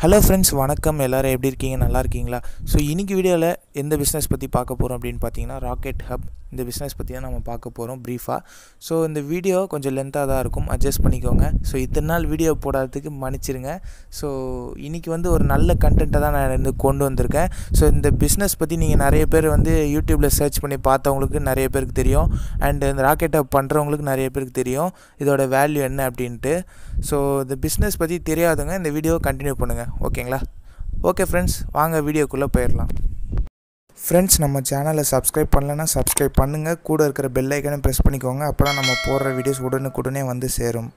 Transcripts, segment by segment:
hello friends வணக்கம் எல்லோரும் எப்படி இருக்கீங்க நல்லா இருக்கீங்களா ஸோ இன்றைக்கி வீடியோவில் எந்த பிஸ்னஸ் பற்றி பார்க்க போகிறோம் அப்படின்னு பார்த்தீங்கன்னா ராக்கெட் ஹப் இந்த பிஸ்னஸ் பற்றி தான் நம்ம பார்க்க போகிறோம் ப்ரீஃபாக ஸோ இந்த வீடியோ கொஞ்சம் லென்த்தாக தான் இருக்கும் அட்ஜஸ்ட் பண்ணிக்கோங்க ஸோ இத்தனை நாள் வீடியோ போடாததுக்கு மன்னிச்சிருங்க ஸோ இன்றைக்கி வந்து ஒரு நல்ல கண்டென்ட்டை தான் நான் வந்து கொண்டு வந்திருக்கேன் ஸோ இந்த பிஸ்னஸ் பற்றி நீங்கள் நிறைய பேர் வந்து யூடியூப்பில் சர்ச் பண்ணி பார்த்தவங்களுக்கு நிறைய பேருக்கு தெரியும் அண்ட் இந்த ராக்கெட்டை பண்ணுறவங்களுக்கு நிறைய பேருக்கு தெரியும் இதோட வேல்யூ என்ன அப்படின்ட்டு ஸோ இந்த பிஸ்னஸ் பற்றி தெரியாதவங்க இந்த வீடியோ கண்டினியூ பண்ணுங்கள் ஓகேங்களா ஓகே ஃப்ரெண்ட்ஸ் வாங்க வீடியோக்குள்ளே போயிடலாம் ஃப்ரெண்ட்ஸ் நம்ம சேனலை சப்ஸ்கிரைப் பண்ணலன்னா சப்ஸ்கிரைப் பண்ணுங்கள் கூட இருக்கிற பெல் ஐக்கனை ப்ரெஸ் பண்ணிக்கோங்க அப்போ நம்ம போடுற வீடியோஸ் உடனுக்குடனே வந்து சேரும்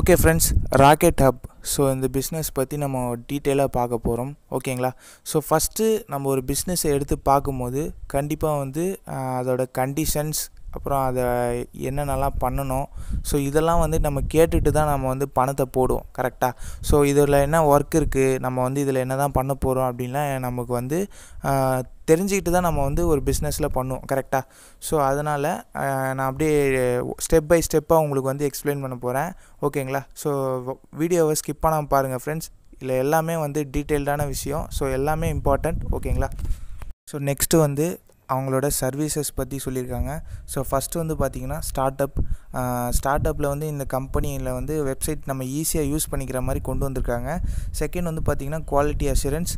okay friends Rocket Hub so இந்த பிஸ்னஸ் பற்றி நம்ம டீட்டெயிலாக பார்க்க போகிறோம் ஓகேங்களா ஸோ ஃபஸ்ட்டு நம்ம ஒரு பிஸ்னஸை எடுத்து பார்க்கும்போது கண்டிப்பாக வந்து அதோடய கண்டிஷன்ஸ் அப்புறம் அதை என்னென்னலாம் பண்ணணும் ஸோ இதெல்லாம் வந்து நம்ம கேட்டுட்டு தான் நம்ம வந்து பணத்தை போடுவோம் கரெக்டாக ஸோ இதில் என்ன ஒர்க் இருக்குது நம்ம வந்து இதில் என்ன தான் பண்ண போகிறோம் அப்படின்லாம் நமக்கு வந்து தெரிஞ்சுக்கிட்டு தான் நம்ம வந்து ஒரு பிஸ்னஸில் பண்ணுவோம் கரெக்டாக ஸோ அதனால் நான் அப்படியே ஸ்டெப் பை ஸ்டெப்பாக உங்களுக்கு வந்து எக்ஸ்பிளைன் பண்ண போகிறேன் ஓகேங்களா ஸோ வீடியோவை ஸ்கிப் பண்ணாமல் பாருங்கள் ஃப்ரெண்ட்ஸ் இல்லை எல்லாமே வந்து டீட்டெயில்டான விஷயம் ஸோ எல்லாமே இம்பார்ட்டண்ட் ஓகேங்களா ஸோ நெக்ஸ்ட்டு வந்து அவங்களோட சர்வீசஸ் பற்றி சொல்லியிருக்காங்க ஸோ ஃபஸ்ட்டு வந்து பார்த்திங்கன்னா ஸ்டார்ட் அப் ஸ்டார்ட் அப்பில் வந்து இந்த கம்பெனியில் வந்து வெப்சைட் நம்ம ஈஸியாக யூஸ் பண்ணிக்கிற மாதிரி கொண்டு வந்திருக்காங்க செகண்ட் வந்து பார்த்திங்கன்னா குவாலிட்டி அஷூரன்ஸ்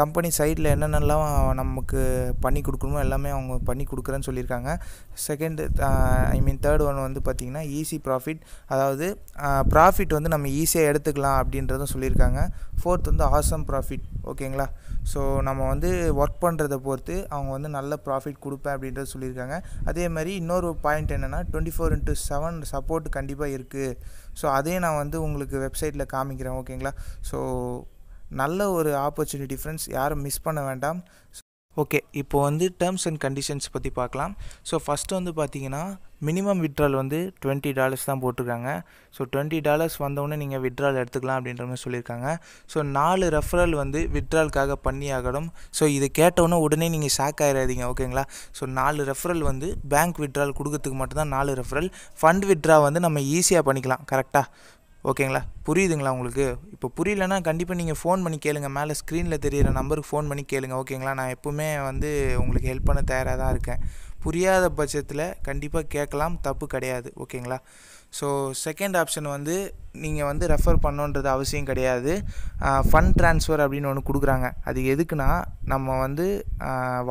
கம்பெனி சைடில் என்னென்னலாம் நமக்கு பண்ணி கொடுக்கணுமோ எல்லாமே அவங்க பண்ணி கொடுக்குறேன்னு சொல்லியிருக்காங்க second I mean third one வந்து பார்த்திங்கன்னா ஈஸி ப்ராஃபிட் அதாவது ப்ராஃபிட் வந்து நம்ம ஈஸியாக எடுத்துக்கலாம் அப்படின்றதும் சொல்லியிருக்காங்க ஃபோர்த் வந்து ஆசம் ப்ராஃபிட் ஓகேங்களா ஸோ நம்ம வந்து ஒர்க் பண்ணுறதை பொறுத்து அவங்க வந்து நல்ல ப்ராஃபிட் கொடுப்பேன் அப்படின்றத சொல்லியிருக்காங்க அதே மாதிரி இன்னொரு பாயிண்ட் என்னென்னா twenty four into seven support கண்டிப்பாக இருக்குது ஸோ அதையும் நான் வந்து உங்களுக்கு வெப்சைட்டில் காமிக்கிறேன் ஓகேங்களா ஸோ நல்ல ஒரு ஆப்பர்ச்சுனிட்டி ஃப்ரெண்ட்ஸ் யாரும் மிஸ் பண்ண வேண்டாம் ஓகே இப்போ வந்து டேர்ம்ஸ் அண்ட் கண்டிஷன்ஸ் பற்றி பார்க்கலாம் ஸோ ஃபஸ்ட்டு வந்து பார்த்தீங்கன்னா மினிமம் விட்ரால் வந்து டுவெண்ட்டி டாலர்ஸ் தான் போட்டிருக்காங்க ஸோ டுவெண்ட்டி டாலர்ஸ் வந்தவுடனே நீங்கள் விட்ரால் எடுத்துக்கலாம் அப்படின்ற மாதிரி சொல்லியிருக்காங்க ஸோ நாலு ரெஃபரல் வந்து விட்ரால்க்காக பண்ணி ஆகணும் ஸோ இதை கேட்டவுடனே உடனே நீங்கள் ஷாக் ஆகிடாதீங்க ஓகேங்களா ஸோ நாலு ரெஃபரல் வந்து பேங்க் விட்ரால் கொடுக்கறதுக்கு மட்டும்தான் நாலு ரெஃபரல் ஃபண்ட் விட்ரா வந்து நம்ம ஈஸியாக பண்ணிக்கலாம் கரெக்டாக ஓகேங்களா புரியுதுங்களா உங்களுக்கு இப்போ புரியலன்னா கண்டிப்பாக நீங்கள் ஃபோன் பண்ணி கேளுங்கள் மேலே ஸ்க்ரீனில் தெரிகிற நம்பருக்கு ஃபோன் பண்ணி கேளுங்கள் ஓகேங்களா நான் எப்போவுமே வந்து உங்களுக்கு ஹெல்ப் பண்ண தயாராக தான் இருக்கேன் புரியாத பட்சத்தில் கண்டிப்பாக கேட்கலாம் தப்பு கிடையாது ஓகேங்களா ஸோ செகண்ட் ஆப்ஷன் வந்து நீங்கள் வந்து ரெஃபர் பண்ணுன்றது அவசியம் கிடையாது ஃபண்ட் ட்ரான்ஸ்ஃபர் அப்படின்னு ஒன்று கொடுக்குறாங்க அது எதுக்குன்னா நம்ம வந்து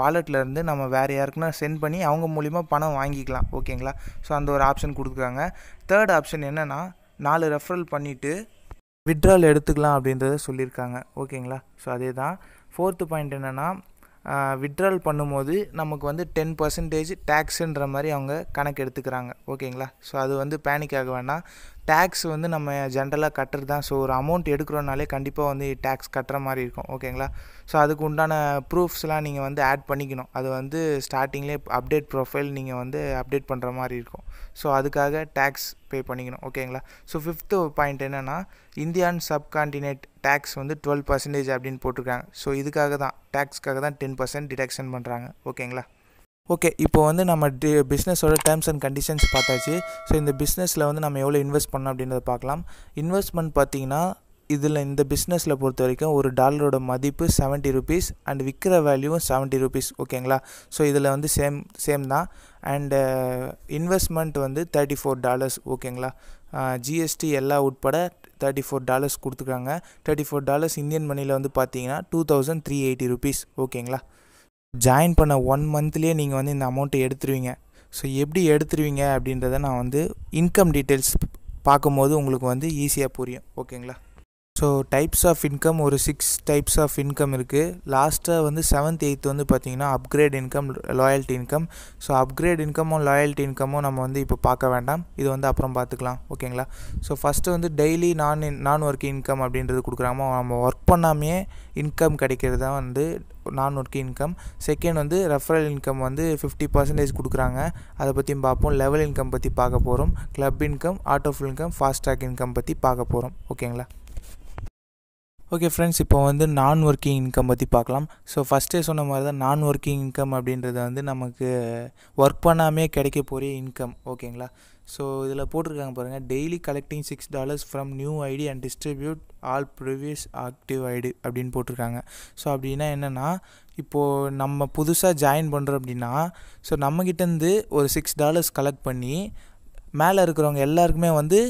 வாலெட்லேருந்து நம்ம வேறு யாருக்குன்னா சென்ட் பண்ணி அவங்க மூலிமா பணம் வாங்கிக்கலாம் ஓகேங்களா ஸோ அந்த ஒரு ஆப்ஷன் கொடுக்குறாங்க தேர்ட் ஆப்ஷன் என்னென்னா நாலு ரெஃபரல் பண்ணிவிட்டு விட்ரால் எடுத்துக்கலாம் அப்படின்றத சொல்லியிருக்காங்க ஓகேங்களா ஸோ அதே தான் ஃபோர்த்து பாயிண்ட் என்னென்னா விட்ரால் பண்ணும்போது நமக்கு வந்து டென் பர்சன்டேஜ் டேக்ஸுன்ற மாதிரி அவங்க கணக்கு எடுத்துக்கிறாங்க ஓகேங்களா ஸோ அது வந்து பேனிக் ஆக வேண்டாம் டேக்ஸ் வந்து நம்ம ஜென்ரலாக கட்டுறது தான் ஸோ ஒரு அமௌண்ட் எடுக்கிறோனாலே கண்டிப்பாக வந்து டேக்ஸ் கட்டுற மாதிரி இருக்கும் ஓகேங்களா ஸோ அதுக்கு உண்டான ப்ரூஃப்ஸ்லாம் நீங்கள் வந்து ஆட் பண்ணிக்கணும் அது வந்து ஸ்டார்டிங்லேயே அப்டேட் ப்ரொஃபைல் நீங்கள் வந்து அப்டேட் பண்ணுற மாதிரி இருக்கும் ஸோ அதுக்காக டேக்ஸ் பே பண்ணிக்கணும் ஓகேங்களா ஸோ ஃபிஃப்த்து பாயிண்ட் என்னென்னா இந்தியான் சப்கான்டினேட் டேக்ஸ் வந்து டுவெல் பர்சன்டேஜ் அப்படின்னு போட்டிருக்காங்க ஸோ இதுக்காக தான் டேக்ஸ்க்காக தான் டென் பர்சன்ட் டிடக்ஷன் பண்ணுறாங்க ஓகேங்களா ஓகே இப்போ வந்து நம்ம டி பிஸ்னஸோட டேர்ம்ஸ் அண்ட் கண்டிஷன்ஸ் பார்த்தாச்சு ஸோ இந்த பிஸ்னஸில் வந்து நம்ம எவ்வளோ இன்வெஸ்ட் பண்ணோம் அப்படின்றத பார்க்கலாம் இன்வெஸ்ட்மெண்ட் பார்த்திங்கன்னா இதில் இந்த பிஸ்னஸில் பொறுத்த வரைக்கும் ஒரு டாலரோட மதிப்பு செவன்ட்டி ருபீஸ் அண்ட் விற்கிற வேல்யூவும் செவன்ட்டி ருபீஸ் ஓகேங்களா ஸோ இதில் வந்து சேம் சேம் தான் அண்டு இன்வெஸ்ட்மெண்ட் uh, வந்து தேர்ட்டி ஃபோர் டாலர்ஸ் ஓகேங்களா ஜிஎஸ்டி எல்லாம் உட்பட தேர்ட்டி ஃபோர் டாலர்ஸ் கொடுத்துருக்காங்க தேர்ட்டி ஃபோர் டாலர்ஸ் இந்தியன் மணியில் வந்து பார்த்தீங்கன்னா two thousand three eighty rupees ஓகேங்களா ஜாயின் பண்ண ஒன் மந்த்லேயே நீங்கள் வந்து இந்த அமௌண்ட்டை எடுத்துருவீங்க ஸோ எப்படி எடுத்துருவீங்க அப்படின்றத நான் வந்து இன்கம் டீட்டெயில்ஸ் பார்க்கும்போது உங்களுக்கு வந்து ஈஸியாக புரியும் ஓகேங்களா ஸோ டைப்ஸ் ஆஃப் இன்கம் ஒரு சிக்ஸ் டைப்ஸ் ஆஃப் இன்கம் இருக்குது லாஸ்ட்டாக வந்து செவன்த் எயித் வந்து பார்த்திங்கன்னா upgrade income loyalty income so upgrade இன்கமும் லாயல்ட்டி இன்கமும் நம்ம வந்து இப்போ பார்க்க வேண்டாம் இது வந்து அப்புறம் பார்த்துக்கலாம் ஓகேங்களா ஸோ ஃபஸ்ட்டு வந்து டெய்லி நான் நான் ஒர்க் இன்கம் அப்படின்றது கொடுக்குறாமோ நம்ம ஒர்க் பண்ணாமையே இன்கம் கிடைக்கிறது தான் வந்து நான் ஒர்க் இன்கம் செகண்ட் வந்து ரெஃபரல் இன்கம் வந்து ஃபிஃப்டி பர்சன்டேஜ் கொடுக்குறாங்க அதை பற்றியும் பார்ப்போம் லெவல் இன்கம் பற்றி பார்க்க போகிறோம் கிளப் இன்கம் ஆர்ட் ஆஃப் இன்கம் ஃபாஸ்ட்ராக் இன்கம் பற்றி பார்க்க போகிறோம் ஓகேங்களா ஓகே ஃப்ரெண்ட்ஸ் இப்போ வந்து நான் ஒர்க்கிங் இன்கம் பற்றி பார்க்கலாம் ஸோ ஃபஸ்ட்டே சொன்ன மாதிரி தான் நான் ஒர்க்கிங் இன்கம் அப்படின்றது வந்து நமக்கு ஒர்க் பண்ணாமே கிடைக்க போகிற இன்கம் ஓகேங்களா ஸோ இதில் போட்டிருக்காங்க பாருங்கள் daily collecting six dollars from new ID and distribute all previous active ID அப்படின்னு போட்டிருக்காங்க ஸோ அப்படின்னா என்னென்னா இப்போது நம்ம புதுசாக ஜாயின் பண்ணுறோம் அப்படின்னா ஸோ நம்மக்கிட்டேருந்து ஒரு சிக்ஸ் டாலர்ஸ் கலெக்ட் பண்ணி மேலே இருக்கிறவங்க எல்லாருக்குமே வந்து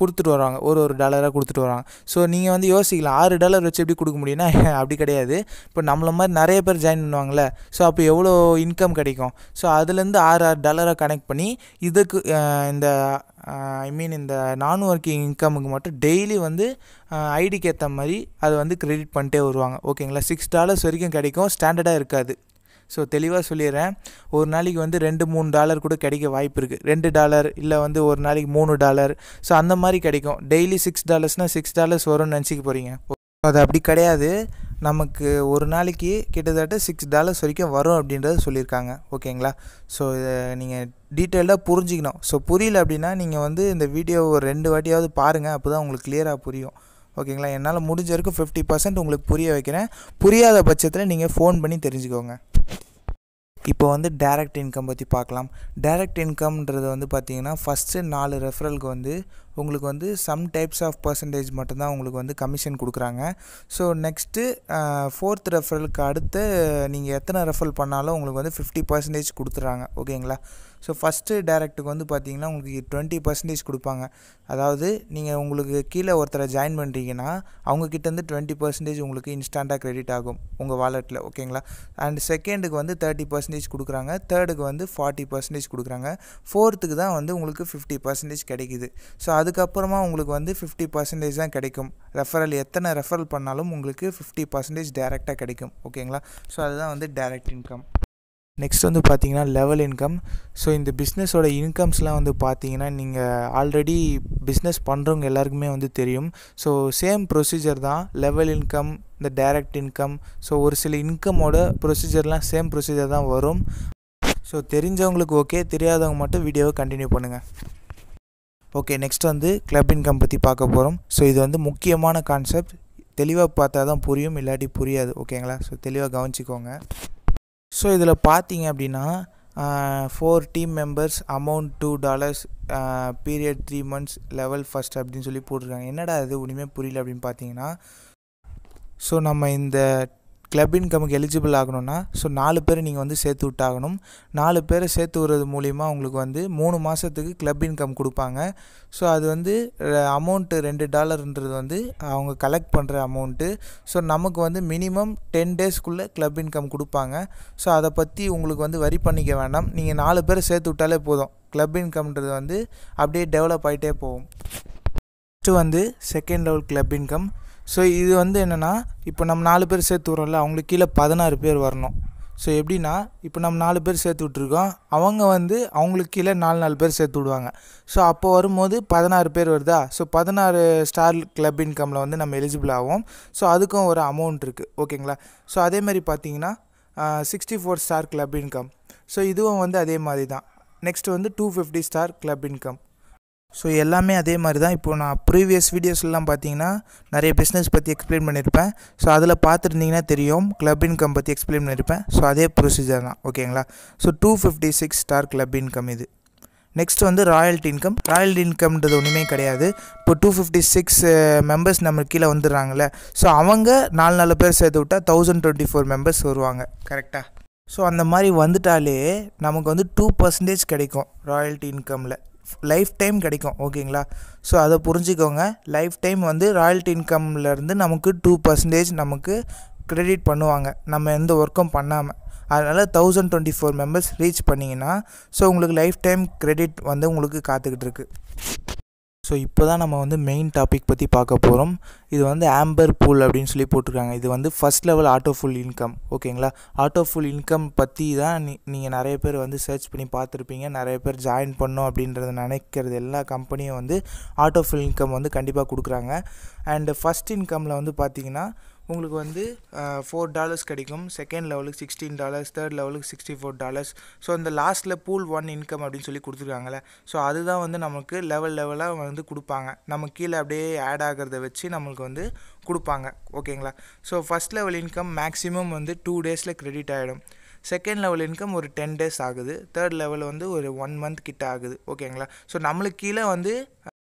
கொடுத்துட்டு வராங்க ஒரு ஒரு டாலராக கொடுத்துட்டு வராங்க ஸோ நீங்கள் வந்து யோசிக்கலாம் ஆறு டாலர் வச்சு எப்படி கொடுக்க முடியும்னா அப்படி கிடையாது இப்போ நம்மள மாதிரி நிறைய பேர் ஜாயின் பண்ணுவாங்கள்ல ஸோ அப்போ எவ்வளோ இன்கம் கிடைக்கும் ஸோ அதுலேருந்து ஆறு ஆறு டாலராக கனெக்ட் பண்ணி இதுக்கு இந்த ஐ மீன் இந்த நான் ஒர்க்கிங் இன்கமுக்கு மட்டும் டெய்லி வந்து ஐடிக்கு ஏற்ற மாதிரி அதை வந்து க்ரெடிட் பண்ணிட்டே வருவாங்க ஓகேங்களா சிக்ஸ் டாலர்ஸ் வரைக்கும் கிடைக்கும் ஸ்டாண்டர்டாக இருக்காது ஸோ தெளிவாக சொல்லிடுறேன் ஒரு நாளைக்கு வந்து ரெண்டு மூணு டாலர் கூட கிடைக்க வாய்ப்பு இருக்குது ரெண்டு டாலர் இல்லை வந்து ஒரு நாளைக்கு மூணு டாலர் ஸோ அந்த மாதிரி கிடைக்கும் டெய்லி சிக்ஸ் டாலர்ஸ்னால் சிக்ஸ் டாலர்ஸ் வரும்னு நினச்சிக்க போகிறீங்க அது அப்படி கிடையாது நமக்கு ஒரு நாளைக்கு கிட்டத்தட்ட சிக்ஸ் டாலர்ஸ் வரைக்கும் வரும் அப்படின்றத சொல்லியிருக்காங்க ஓகேங்களா ஸோ இதை நீங்கள் டீட்டெயில்டாக புரிஞ்சிக்கணும் ஸோ புரியல அப்படின்னா நீங்கள் வந்து இந்த வீடியோவை ரெண்டு வாட்டியாவது பாருங்கள் அப்போ தான் உங்களுக்கு கிளியராக புரியும் ஓகேங்களா என்னால் முடிஞ்ச வரைக்கும் ஃபிஃப்டி பர்சன்ட் உங்களுக்கு புரிய வைக்கிறேன் புரியாத பட்சத்தில் நீங்கள் ஃபோன் பண்ணி தெரிஞ்சுக்கோங்க இப்போ வந்து டேரக்ட் இன்கம் பற்றி பார்க்கலாம் டேரக்ட் இன்கம்ன்றது வந்து பார்த்திங்கன்னா ஃபஸ்ட்டு நாலு ரெஃபரலுக்கு வந்து உங்களுக்கு வந்து சம் டைப்ஸ் ஆஃப் பர்சன்டேஜ் மட்டும்தான் உங்களுக்கு வந்து கமிஷன் கொடுக்குறாங்க ஸோ நெக்ஸ்ட்டு ஃபோர்த் ரெஃபரலுக்கு அடுத்து நீங்கள் எத்தனை ரெஃபரல் பண்ணாலும் உங்களுக்கு வந்து ஃபிஃப்டி பர்சன்டேஜ் கொடுத்துட்றாங்க ஓகேங்களா ஸோ ஃபஸ்ட்டு டேரக்ட்டுக்கு வந்து பார்த்தீங்கன்னா உங்களுக்கு டுவெண்ட்டி பர்சன்டேஜ் கொடுப்பாங்க அதாவது நீங்கள் உங்களுக்கு கீழே ஒருத்தரை ஜாயின் பண்ணுறீங்கன்னா அவங்கக்கிட்டேருந்து டுவெண்ட்டி பர்சன்டேஜ் உங்களுக்கு இன்ஸ்டாண்டாக க்ரெடிட் ஆகும் உங்கள் வாலெட்டில் ஓகேங்களா அண்ட் செகண்டுக்கு வந்து தேர்ட்டி பர்சன்டேஜ் கொடுக்குறாங்க தேர்டுக்கு வந்து ஃபார்ட்டி பர்சன்டேஜ் கொடுக்குறாங்க ஃபோர்த்துக்கு தான் வந்து உங்களுக்கு ஃபிஃப்டி பர்சன்டேஜ் கிடைக்குது ஸோ அது அதுக்கப்புறமா உங்களுக்கு வந்து ஃபிஃப்டி பர்சன்டேஜ் தான் கிடைக்கும் ரெஃபரல் எத்தனை ரெஃபரல் பண்ணாலும் உங்களுக்கு ஃபிஃப்டி பர்சன்டேஜ் டேரெக்டாக கிடைக்கும் ஓகேங்களா ஸோ அதுதான் வந்து டேரெக்ட் இன்கம் நெக்ஸ்ட் வந்து பார்த்தீங்கன்னா லெவல் இன்கம் ஸோ இந்த பிஸ்னஸோட இன்கம்ஸ்லாம் வந்து பார்த்தீங்கன்னா நீங்கள் ஆல்ரெடி பிஸ்னஸ் பண்ணுறவங்க எல்லாருக்குமே வந்து தெரியும் ஸோ சேம் ப்ரொசீஜர் தான் லெவல் இன்கம் இந்த டைரக்ட் இன்கம் ஸோ ஒரு சில இன்கமோட ப்ரொசீஜர்லாம் சேம் ப்ரொசீஜர் தான் வரும் ஸோ தெரிஞ்சவங்களுக்கு ஓகே தெரியாதவங்க மட்டும் வீடியோவை கண்டினியூ பண்ணுங்கள் ஓகே நெக்ஸ்ட் வந்து கிளப் இன்கம் பற்றி பார்க்க போகிறோம் ஸோ இது வந்து முக்கியமான கான்செப்ட் தெளிவாக பார்த்தா தான் புரியும் இல்லாட்டி புரியாது ஓகேங்களா ஸோ தெளிவாக கவனிச்சிக்கோங்க ஸோ இதில் பார்த்தீங்க அப்படின்னா four team members amount two dollars period three months level first அப்படின்னு சொல்லி போட்டிருக்காங்க என்னடா அது ஒன்றுமே புரியல அப்படின்னு பார்த்தீங்கன்னா ஸோ நம்ம இந்த கிளப் இன்கமுக்கு எலிஜிபிள் ஆகணும்னா ஸோ நாலு பேர் நீங்கள் வந்து சேர்த்து விட்டாகணும் நாலு பேரை சேர்த்து விடுறது மூலிமா உங்களுக்கு வந்து மூணு மாதத்துக்கு கிளப் இன்கம் கொடுப்பாங்க ஸோ அது வந்து அமௌண்ட்டு ரெண்டு டாலர்ன்றது வந்து அவங்க கலெக்ட் பண்ணுற அமௌண்ட்டு ஸோ நமக்கு வந்து மினிமம் டென் டேஸ்க்குள்ளே கிளப் இன்கம் கொடுப்பாங்க ஸோ அதை பற்றி உங்களுக்கு வந்து வரி பண்ணிக்க வேண்டாம் நீங்கள் நாலு பேரை சேர்த்து விட்டாலே போதும் கிளப் இன்கம்ன்றது வந்து அப்படியே டெவலப் ஆகிட்டே போகும் நெக்ஸ்ட்டு வந்து second level club income so இது வந்து என்னென்னா இப்போ நம்ம நாலு பேர் சேர்த்து விட்றோம்ல அவங்களுக்கு கீழே பதினாறு பேர் வரணும் ஸோ எப்படின்னா இப்போ நம்ம நாலு பேர் சேர்த்து விட்ருக்கோம் அவங்க வந்து அவங்களுக்கு கீழே நாலு நாலு பேர் சேர்த்து விடுவாங்க ஸோ அப்போ வரும்போது பதினாறு பேர் வருதா ஸோ பதினாறு ஸ்டார் கிளப் இன்கமில் வந்து நம்ம எலிஜிபிள் ஆகும் ஸோ அதுக்கும் ஒரு அமௌண்ட் இருக்குது ஓகேங்களா ஸோ அதேமாதிரி பார்த்தீங்கன்னா sixty four star club income so இதுவும் வந்து அதே மாதிரி தான் நெக்ஸ்ட் வந்து two fifty star club income so எல்லாமே அதே மாதிரி தான் இப்போ நான் ப்ரீவியஸ் வீடியோஸ்லாம் பார்த்தீங்கன்னா நிறைய பிஸ்னஸ் பற்றி எக்ஸ்பிளைன் பண்ணியிருப்பேன் ஸோ அதில் பார்த்துருந்தீங்கன்னா தெரியும் கிளப் இன்கம் பற்றி எக்ஸ்பிளைன் பண்ணியிருப்பேன் ஸோ அதே ப்ரொசீஜர் தான் ஓகேங்களா so two fifty six star club income இது நெக்ஸ்ட் வந்து ராயல்டி இன்கம் ராயல்டி இன்கம்ன்றது ஒன்றுமே கிடையாது இப்போ டூ ஃபிஃப்டி சிக்ஸ் மெம்பர்ஸ் நம்ம கீழே வந்துடுறாங்களே ஸோ அவங்க நாலு நாலு பேர் சேர்த்து விட்டால் தௌசண்ட் டுவெண்ட்டி ஃபோர் மெம்பர்ஸ் வருவாங்க கரெக்டாக ஸோ அந்த மாதிரி வந்துட்டாலே நமக்கு வந்து டூ பர்சன்டேஜ் கிடைக்கும் ராயல்டி இன்கமில் லைஃப் டைம் கிடைக்கும் ஓகேங்களா ஸோ அதை புரிஞ்சுக்கோங்க லைஃப் டைம் வந்து ராயல்டி இன்கம்லேருந்து நமக்கு டூ பர்சன்டேஜ் நமக்கு க்ரெடிட் பண்ணுவாங்க நம்ம எந்த ஒர்க்கும் பண்ணாமல் அதனால் thousand twenty four members reach பண்ணிங்கன்னா ஸோ உங்களுக்கு லைஃப் டைம் க்ரெடிட் வந்து உங்களுக்கு காத்துக்கிட்டு இருக்குது ஸோ இப்போ தான் நம்ம வந்து மெயின் டாபிக் பற்றி பார்க்க போகிறோம் இது வந்து ஆம்பர் பூல் அப்படின்னு சொல்லி போட்டிருக்காங்க இது வந்து first level auto pool income ஓகேங்களா ஆட்டோ ஃபுல் இன்கம் பற்றி தான் நீ நீங்கள் நிறைய பேர் வந்து சர்ச் பண்ணி பார்த்துருப்பீங்க நிறைய பேர் ஜாயின் பண்ணோம் அப்படின்றத நினைக்கிறது எல்லா கம்பெனியும் வந்து ஆட்டோ ஃபுல் இன்கம் வந்து கண்டிப்பாக கொடுக்குறாங்க அண்டு ஃபஸ்ட் இன்கமில் வந்து பார்த்திங்கன்னா உங்களுக்கு வந்து ஃபோர் டாலர்ஸ் கிடைக்கும் செகண்ட் லெவலுக்கு சிக்ஸ்டீன் டாலர்ஸ் தேர்ட் லெவலுக்கு சிக்ஸ்டி ஃபோர் டாலர்ஸ் ஸோ அந்த லாஸ்ட்டில் பூல் ஒன் இன்கம் அப்படின்னு சொல்லி கொடுத்துருக்காங்களே ஸோ அதுதான் வந்து நமக்கு லெவல் லெவலாக வந்து கொடுப்பாங்க நம்ம கீழே அப்படியே ஆட் ஆகிறத வச்சு நம்மளுக்கு வந்து கொடுப்பாங்க ஓகேங்களா so first level income maximum வந்து டூ டேஸில் க்ரெடிட் ஆகிடும் செகண்ட் லெவல் இன்கம் ஒரு டென் டேஸ் ஆகுது தேர்ட் லெவல் வந்து ஒரு ஒன் மந்த் கிட்ட ஆகுது ஓகேங்களா ஸோ நம்மளுக்கு கீழே வந்து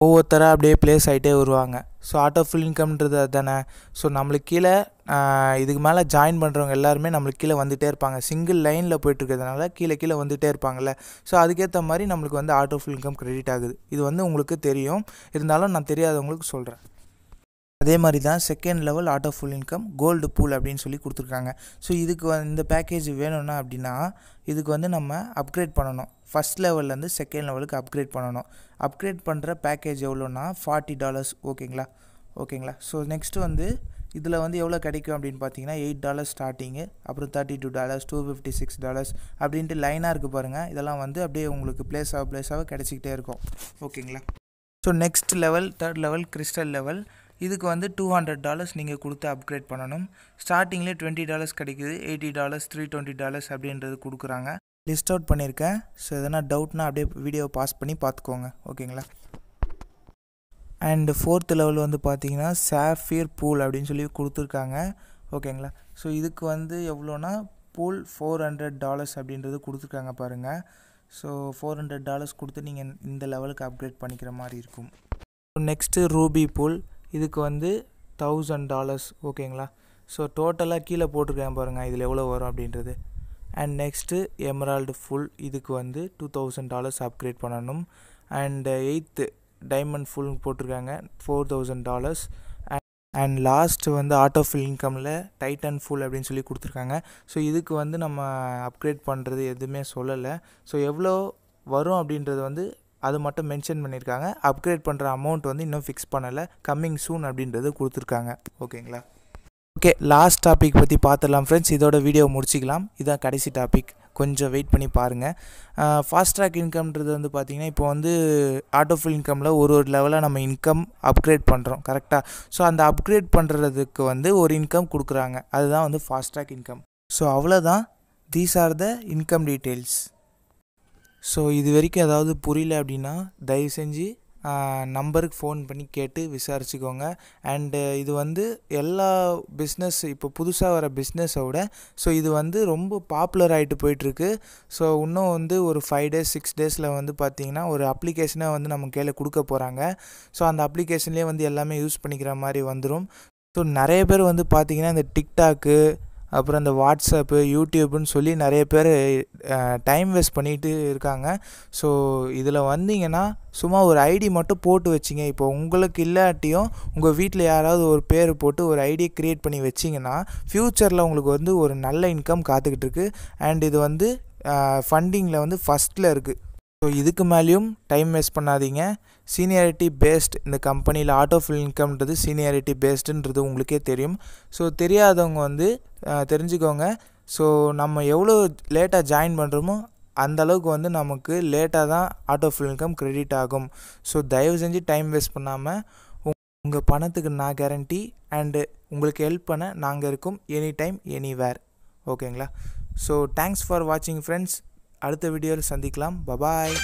ஒவ்வொருத்தராக அப்படியே ப்ளேஸ் ஆகிட்டே வருவாங்க ஸோ ஆர்ட் ஆஃப் ஃபுல் இன்கம்ன்றது அதுதானே ஸோ நம்மளுக்கு கீழே இதுக்கு மேலே ஜாயின் பண்ணுறவங்க எல்லாருமே நம்மளுக்கு கீழே வந்துகிட்டே இருப்பாங்க சிங்கிள் லைனில் போயிட்டுருக்கிறதுனால கீழே கீழே வந்துகிட்டே இருப்பாங்கல்ல ஸோ அதுக்கேற்ற மாதிரி நம்மளுக்கு வந்து ஆர்ட் ஆஃப் இன்கம் க்ரெடிட் ஆகுது இது வந்து உங்களுக்கு தெரியும் இருந்தாலும் நான் தெரியாதவங்களுக்கு சொல்கிறேன் அதே மாதிரி தான் second level auto pool income gold pool அப்படின்னு சொல்லி கொடுத்துருக்காங்க ஸோ இதுக்கு இந்த பேக்கேஜ் வேணும்னா அப்படின்னா இதுக்கு வந்து நம்ம அப்கிரேட் பண்ணணும் ஃபஸ்ட் லெவல்லேருந்து செகண்ட் லெவலுக்கு அப்கிரேட் பண்ணணும் அப்கிரேட் பண்ணுற பேக்கேஜ் எவ்வளோன்னா ஃபார்ட்டி டாலர்ஸ் ஓகேங்களா ஓகேங்களா ஸோ நெக்ஸ்ட்டு வந்து இதில் வந்து எவ்வளோ கிடைக்கும் அப்படின்னு பார்த்தீங்கன்னா எயிட் டாலர்ஸ் ஸ்டார்டிங்கு அப்புறம் thirty two dollars two fifty six dollars அப்படின்ட்டு லைனாக இருக்குது பாருங்கள் இதெல்லாம் வந்து அப்படியே உங்களுக்கு பிளேஸ் ஆக பிளேஸாக கிடச்சிக்கிட்டே இருக்கும் ஓகேங்களா so next level third level crystal level இதுக்கு வந்து டூ ஹண்ட்ரட் டாலர்ஸ் நீங்கள் கொடுத்து அப்கிரேட் பண்ணணும் ஸ்டார்டிங்லேயே டுவெண்ட்டி டாலர்ஸ் கிடைக்குது eighty dollars three twenty dollars அப்படின்றது கொடுக்குறாங்க லிஸ்ட் அவுட் பண்ணியிருக்கேன் ஸோ எதனா டவுட்னா அப்படியே வீடியோ பாஸ் பண்ணி பார்த்துக்கோங்க ஓகேங்களா அண்டு ஃபோர்த் லெவல் வந்து பார்த்தீங்கன்னா சாஃபியர் பூல் அப்படின்னு சொல்லி கொடுத்துருக்காங்க ஓகேங்களா ஸோ இதுக்கு வந்து எவ்வளோனா பூல் ஃபோர் ஹண்ட்ரட் டாலர்ஸ் அப்படின்றது கொடுத்துருக்காங்க பாருங்கள் ஸோ ஃபோர் ஹண்ட்ரட் டாலர்ஸ் கொடுத்து நீங்கள் இந்த லெவலுக்கு அப்கிரேட் பண்ணிக்கிற மாதிரி இருக்கும் நெக்ஸ்ட்டு ரூபி பூல் இதுக்கு வந்து தௌசண்ட் டாலர்ஸ் ஓகேங்களா ஸோ டோட்டலாக கீழே போட்டிருக்கேன் பாருங்கள் இதில் எவ்வளோ வரும் அப்படின்றது அண்ட் நெக்ஸ்ட்டு எமரால்டு ஃபுல் இதுக்கு வந்து டூ தௌசண்ட் டாலர்ஸ் அப்கிரேட் பண்ணணும் அண்டு எயித்து டைமண்ட் ஃபுல்னு போட்டிருக்காங்க four thousand dollars and and last வந்து ஆட்டோ ஃபில் இன்கமில் டைட்டன் ஃபுல் அப்படின்னு சொல்லி கொடுத்துருக்காங்க ஸோ இதுக்கு வந்து நம்ம அப்கிரேட் பண்ணுறது எதுவுமே சொல்லலை ஸோ எவ்வளோ வரும் அப்படின்றது வந்து அது மட்டும் மென்ஷன் பண்ணியிருக்காங்க அப்கிரேட் பண்ணுற அமௌண்ட் வந்து இன்னும் ஃபிக்ஸ் பண்ணலை கம்மிங் சூன் அப்படின்றது கொடுத்துருக்காங்க ஓகேங்களா ஓகே லாஸ்ட் டாபிக் பற்றி பார்த்துடலாம் ஃப்ரெண்ட்ஸ் இதோட வீடியோ முடிச்சிக்கலாம் இதுதான் கடைசி டாபிக் கொஞ்சம் வெயிட் பண்ணி பாருங்கள் ஃபாஸ்ட் ட்ராக் இன்கம்ன்றது வந்து பார்த்திங்கன்னா இப்போ வந்து ஃபில் இன்கமில் ஒரு ஒரு லெவலாக நம்ம இன்கம் அப்கிரேட் பண்ணுறோம் கரெக்டாக ஸோ அந்த அப்கிரேட் பண்ணுறதுக்கு வந்து ஒரு இன்கம் கொடுக்குறாங்க அதுதான் வந்து ஃபாஸ்ட் ட்ராக் இன்கம் ஸோ அவ்வளோதான் these are the income details so இது வரைக்கும் ஏதாவது புரியல அப்படின்னா தயவு செஞ்சு நம்பருக்கு ஃபோன் பண்ணி கேட்டு விசாரிச்சுக்கோங்க அண்டு இது வந்து எல்லா பிஸ்னஸ் இப்போ புதுசாக வர பிஸ்னஸோட ஸோ இது வந்து ரொம்ப பாப்புலர் ஆகிட்டு போயிட்டுருக்கு ஸோ இன்னும் வந்து ஒரு ஃபைவ் டேஸ் சிக்ஸ் டேஸில் வந்து பார்த்திங்கன்னா ஒரு அப்ளிகேஷனை வந்து நம்ம கீழே கொடுக்க போகிறாங்க ஸோ அந்த அப்ளிகேஷன்லேயே வந்து எல்லாமே யூஸ் பண்ணிக்கிற மாதிரி வந்துடும் ஸோ நிறைய பேர் வந்து பார்த்திங்கன்னா இந்த டிக்டாக்கு அப்புறம் இந்த வாட்ஸ்அப்பு யூடியூப்புன்னு சொல்லி நிறைய பேர் டைம் வேஸ்ட் பண்ணிகிட்டு இருக்காங்க ஸோ இதில் வந்தீங்கன்னா சும்மா ஒரு ஐடி மட்டும் போட்டு வச்சிங்க இப்போ உங்களுக்கு இல்லாட்டியும் உங்கள் வீட்டில் யாராவது ஒரு பேர் போட்டு ஒரு ஐடியை க்ரியேட் பண்ணி வச்சிங்கன்னா ஃப்யூச்சரில் உங்களுக்கு வந்து ஒரு நல்ல இன்கம் காத்துக்கிட்டு இருக்குது அண்ட் இது வந்து ஃபண்டிங்கில் வந்து ஃபஸ்ட்டில் இருக்குது ஸோ இதுக்கு மேலேயும் டைம் வேஸ்ட் பண்ணாதீங்க சீனியாரிட்டி பேஸ்ட் இந்த கம்பெனியில் ஆட்டோ ஃபில் இன்கம்ன்றது சீனியாரிட்டி பேஸ்டுன்றது உங்களுக்கே தெரியும் ஸோ தெரியாதவங்க வந்து தெரிஞ்சுக்கோங்க ஸோ நம்ம எவ்வளோ லேட்டாக ஜாயின் பண்ணுறோமோ அந்த அளவுக்கு வந்து நமக்கு லேட்டாக தான் ஆட்டோ ஃபில் இன்கம் க்ரெடிட் ஆகும் ஸோ தயவு செஞ்சு டைம் வேஸ்ட் பண்ணாமல் உங்கள் பணத்துக்கு நான் கேரண்டி அண்டு உங்களுக்கு ஹெல்ப் பண்ண நாங்கள் இருக்கோம் எனி டைம் எனி வேர் ஓகேங்களா ஸோ தேங்க்ஸ் ஃபார் வாட்சிங் ஃப்ரெண்ட்ஸ் அடுத்த வீடியோவில் சந்திக்கலாம் பபாய்